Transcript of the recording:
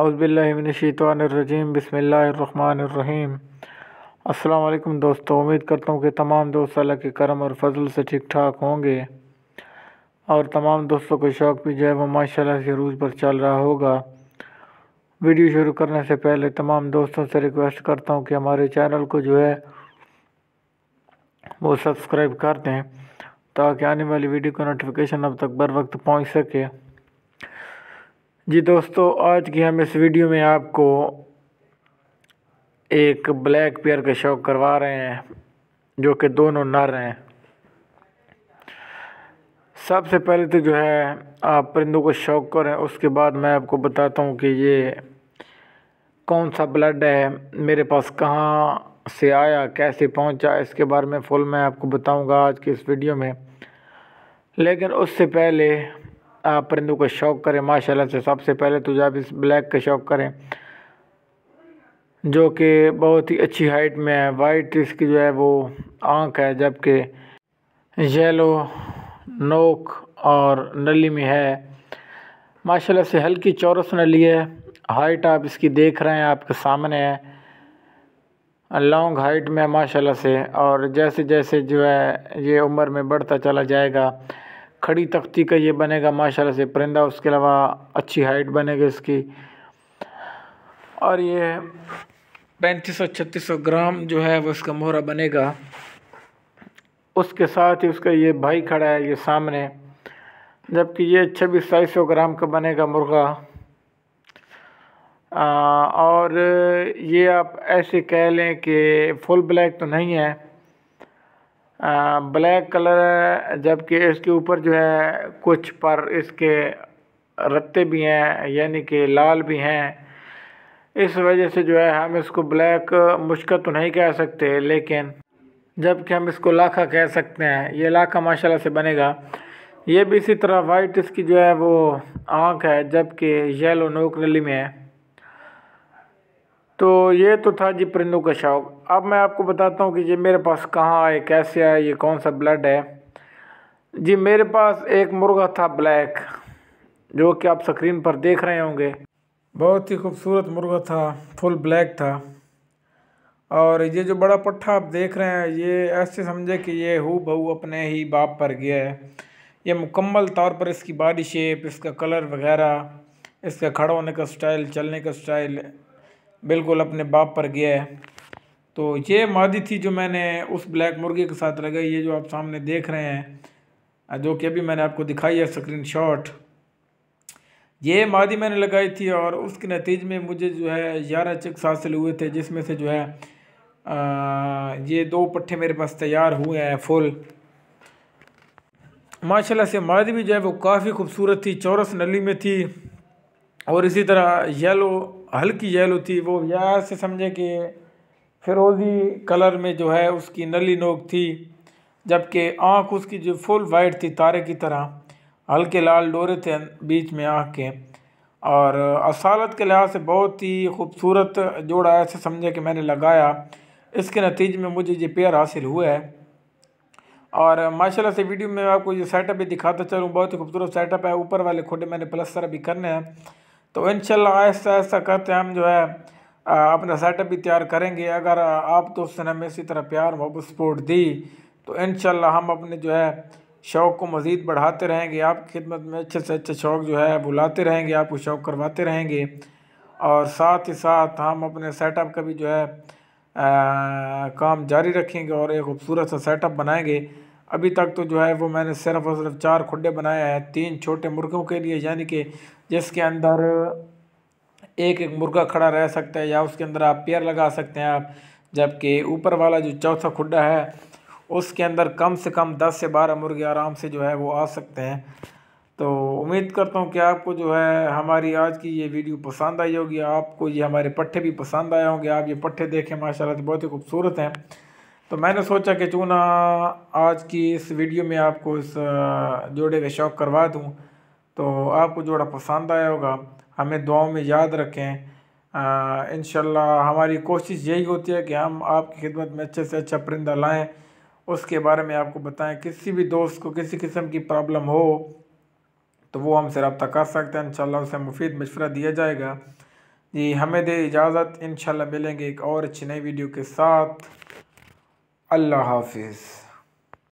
अज़बिल्लिनशीतरजीम बसमीम अल्लाम दोस्तों उम्मीद करता हूँ कि तमाम दोस्त अल्लाह के करम और फजल से ठीक ठाक होंगे और तमाम दोस्तों को शौक़ भी जो है वो माशा से रूज पर चल रहा होगा वीडियो शुरू करने से पहले तमाम दोस्तों से रिक्वेस्ट करता हूँ कि हमारे चैनल को जो है वो सब्सक्राइब कर दें ताकि आने वाली वीडियो का नोटिफिकेशन अब तक बर वक्त पहुँच सके जी दोस्तों आज की हम इस वीडियो में आपको एक ब्लैक पेयर का शौक करवा रहे हैं जो कि दोनों नर हैं सबसे पहले तो जो है आप परिंदों को शौक करें उसके बाद मैं आपको बताता हूँ कि ये कौन सा ब्लड है मेरे पास कहाँ से आया कैसे पहुँचा इसके बारे में फुल मैं आपको बताऊँगा आज की इस वीडियो में लेकिन उससे पहले परिंदों का शौक करें माशाल्लाह से सबसे पहले तो जब इस ब्लैक का शौक करें जो कि बहुत ही अच्छी हाइट में है वाइट इसकी जो है वो आँख है जबकि येलो नोक और नली में है माशाल्लाह से हल्की चौरस नली है हाइट आप इसकी देख रहे हैं आपके सामने है लॉन्ग हाइट में माशाल्लाह से और जैसे जैसे जो है ये उम्र में बढ़ता चला जाएगा खड़ी तख्ती का ये बनेगा माशाल्लाह से परिंदा उसके अलावा अच्छी हाइट बनेगी इसकी और ये पैंतीस सौ छत्तीस सौ ग्राम जो है वो इसका मोहरा बनेगा उसके साथ ही उसका ये भाई खड़ा है ये सामने जबकि ये छब्बीस सताईस सौ ग्राम का बनेगा मुर्गा और ये आप ऐसे कह लें कि फुल ब्लैक तो नहीं है ब्लैक कलर जबकि इसके ऊपर जो है कुछ पर इसके रत्ते भी हैं यानी कि लाल भी हैं इस वजह से जो है हम इसको ब्लैक मुश्किल तो नहीं कह सकते लेकिन जबकि हम इसको लाखा कह सकते हैं ये लाखा माशाल्लाह से बनेगा ये भी इसी तरह वाइट इसकी जो है वो आँख है जबकि येलो नोकली में है तो ये तो था जी परिंदों का शौक अब मैं आपको बताता हूँ कि ये मेरे पास कहाँ आए कैसे आए ये कौन सा ब्लड है जी मेरे पास एक मुर्गा था ब्लैक जो कि आप स्क्रीन पर देख रहे होंगे बहुत ही खूबसूरत मुर्गा था फुल ब्लैक था और ये जो बड़ा पट्ठा आप देख रहे हैं ये ऐसे समझे कि ये हु बहू अपने ही बाप पर गया है ये मुकम्मल तौर पर इसकी बॉडी शेप इसका कलर वगैरह इसका खड़ा होने का स्टाइल चलने का स्टाइल बिल्कुल अपने बाप पर गया है तो ये मादी थी जो मैंने उस ब्लैक मुर्गी के साथ लगाई ये जो आप सामने देख रहे हैं जो कि अभी मैंने आपको दिखाई है स्क्रीन शॉट ये मादी मैंने लगाई थी और उसके नतीजे में मुझे जो है ग्यारह चिक्स हासिल हुए थे जिसमें से जो है आ, ये दो पट्ठे मेरे पास तैयार हुए हैं फुल माशाल्लाह से मादी भी जो है वो काफ़ी खूबसूरत थी चौरस नली में थी और इसी तरह येलो हल्की येलो थी वो ऐसे समझे कि फिरोज़ी कलर में जो है उसकी नली नोक थी जबकि आँख उसकी जो फुल वाइट थी तारे की तरह हल्के लाल डोरे थे बीच में आँख के और असालत के लिहाज से बहुत ही खूबसूरत जोड़ा ऐसे समझे कि मैंने लगाया इसके नतीजे में मुझे ये पेयर हासिल हुआ है और माशाल्लाह से वीडियो में आपको ये सेटअप भी दिखाता चलूँ बहुत ही खूबसूरत सेटअप है ऊपर वाले खोटे मैंने प्लस्तर भी करने हैं तो इन आहिस्ता आहिस्ता करते हम जो है अपना सेटअप भी तैयार करेंगे अगर आप दोस्तों ने हमें इसी तरह प्यार मोहब्बत सपोर्ट दी तो इन हम अपने जो है शौक़ को मज़ीद बढ़ाते रहेंगे आपकी खिदमत में अच्छे से अच्छे शौक़ जो है बुलाते रहेंगे आपको शौक़ करवाते रहेंगे और साथ ही साथ हम अपने सेटअप का भी जो है आ, काम जारी रखेंगे और एक खूबसूरत सा सेटअप बनाएंगे अभी तक तो जो है वो मैंने सिर्फ और सिर्फ चार खुडे बनाए हैं तीन छोटे मुर्गों के लिए यानी कि जिसके अंदर एक एक मुर्गा खड़ा रह सकता है या उसके अंदर आप पेयर लगा सकते हैं आप जबकि ऊपर वाला जो चौथा खुडा है उसके अंदर कम से कम दस से बारह मुर्गे आराम से जो है वो आ सकते हैं तो उम्मीद करता हूँ कि आपको जो है हमारी आज की ये वीडियो पसंद आई होगी आपको ये हमारे पट्ठे भी पसंद आए होंगे आप ये पट्ठे देखें माशाल्लाह तो बहुत ही खूबसूरत हैं तो मैंने सोचा कि चूँ ना आज की इस वीडियो में आपको इस जोड़े का शौक़ करवा दूँ तो आपको जोड़ा पसंद आया होगा हमें दुआओं में याद रखें इन हमारी कोशिश यही होती है कि हम आपकी खिदमत में अच्छे से अच्छा परिंदा लाएँ उसके बारे में आपको बताएं किसी भी दोस्त को किसी किस्म की प्रॉब्लम हो तो वो हमसे रबता कर सकते हैं इन उसे मुफीद मशवरा दिया जाएगा जी हमें दे इजाज़त इन मिलेंगे एक और अच्छी नई वीडियो के साथ الله حافظ